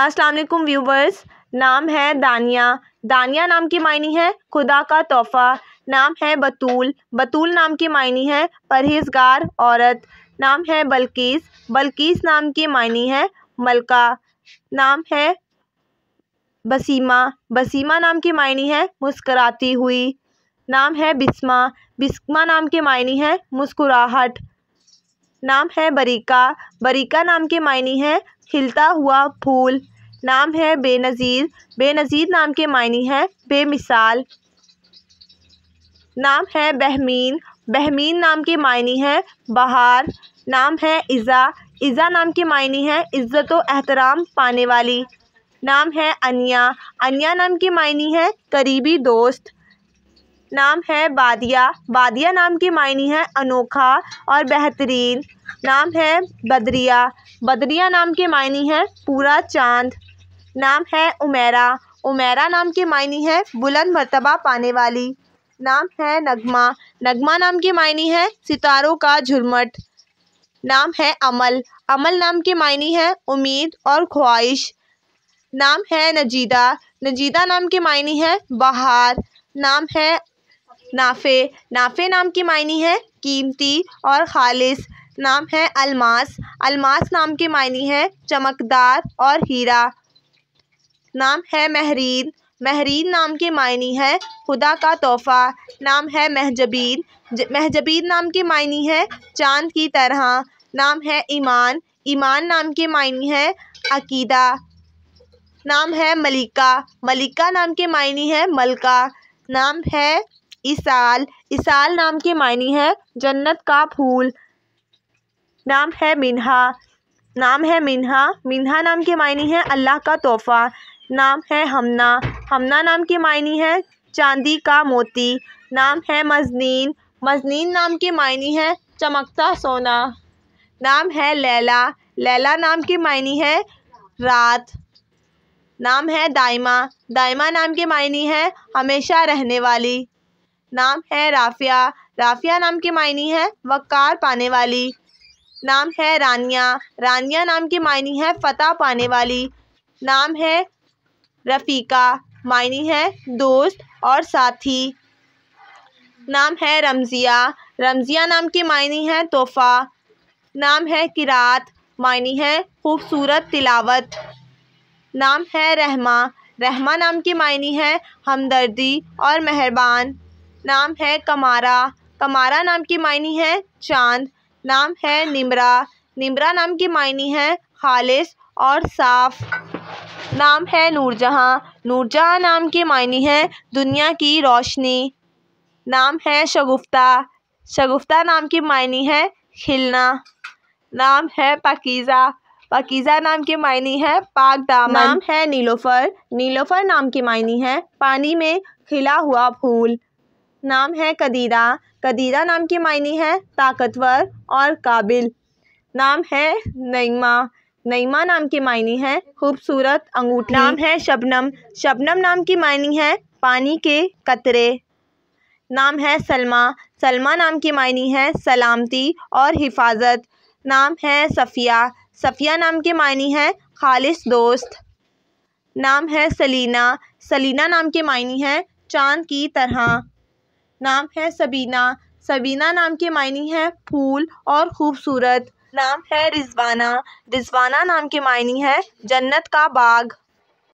अस्सलाम वालेकुम व्यूवर्स नाम है दानिया दानिया नाम की मायनी है खुदा का तोहफ़ा नाम है बतूल बतूल नाम की मायनी है परहेजगार औरत नाम है बल्किस बल्किस नाम की मायनी है मलका नाम है बसीमा बसीमा नाम की मायनी है मुस्कराती हुई नाम है बिस्मा बिस्मा नाम की मायनी है मुस्कुराहट नाम है बरीका बरीका नाम की मायनी है हिलता हुआ फूल नाम है बेनज़ीर बेनज़ीर नाम के मायने हैं बेमिसाल नाम है बहमीन बहमीन नाम के मायने हैं बहार नाम है इज़ा इज़ा नाम के मायने हैं इज़्ज़त व एहतराम पाने वाली नाम है अनिया अनिया नाम के मायने हैं करीबी दोस्त नाम है बादिया बादिया नाम की मायने है अनोखा और बेहतरीन नाम है बदरिया बदरिया नाम के मायने है पूरा चांद नाम है उमेरा उमेरा नाम के मायने है बुलंद मरतबा पाने वाली नाम है नगमा नगमा नाम के मायने है सितारों का झुरमट नाम है अमल अमल नाम के मायने है उम्मीद और ख्वाहिश नाम है नजीदा नजीदा नाम के मायने है बहार नाम है नाफ़े नाफ़े नाम की मायने है कीमती और ख़ालिस नाम है अलमास अलमास नाम के मायने है चमकदार और हीरा नाम है महरीन महरीन नाम के मायने है खुदा का तोहफ़ा नाम है महजबीन महजबीन नाम के मायने है चांद की तरह नाम है ईमान ईमान नाम के मायने है अकीदा नाम है मलिका मलिका नाम के मायने है मलका नाम है इसाल इसाल नाम के मायनी है जन्नत का फूल नाम है मिन्हा नाम है मिन्हा मिन्हा नाम के मायनी है अल्लाह का तोहफ़ा नाम है हमना हमना नाम की मायनी है चांदी का मोती नाम है मजनीन मजनीन नाम के मायनी है चमकता सोना नाम है लैला लैला नाम की मायनी है रात नाम है दाइमा दाइमा नाम के मायनी है हमेशा रहने वाली नाम है राफिया राफिया नाम की मायनी है वक़ार पाने वाली नाम है रानिया रानिया नाम की मायनी है फ़तह पाने वाली नाम है रफ़ीका मायनी है दोस्त और साथी नाम है रमज़िया रमज़िया नाम की मायनी है तोहफ़ा नाम है किरात मायनी है खूबसूरत तिलावत नाम है रहमा रहमा नाम की मायनी है हमदर्दी और मेहरबान नाम है कमारा कमारा नाम की मायनी है चांद नाम है निमरा निमरा नाम की मायनी है खालिश और साफ नाम है नूरजहाँ नूरजहाँ नाम की मायनी है दुनिया की रोशनी नाम है शगुफ्ता शगुफ्ता नाम की मायनी है खिलना नाम है पकीज़ा पकीज़ा नाम की मायनी है पाक दामन नाम है नीलोफर नीलोफर नाम की मायनी है पानी में खिला हुआ फूल नाम है कदीरा कदीरा नाम की मायने है ताकतवर और काबिल नाम है नईमा नईमा नाम की मायने है खूबसूरत अंगूठी नाम है शबनम शबनम नाम की मायने है पानी के कतरे नाम है सलमा सलमा नाम की मायने है सलामती और हिफाजत नाम है सफ़िया सफ़िया नाम की मायने है खालिस दोस्त नाम है सलीना सलीना नाम के मायने है चांद की तरह नाम है सबीना सबीना नाम के मायने है फूल और खूबसूरत नाम है रिजवाना रिजवाना नाम के मायने है जन्नत का बाग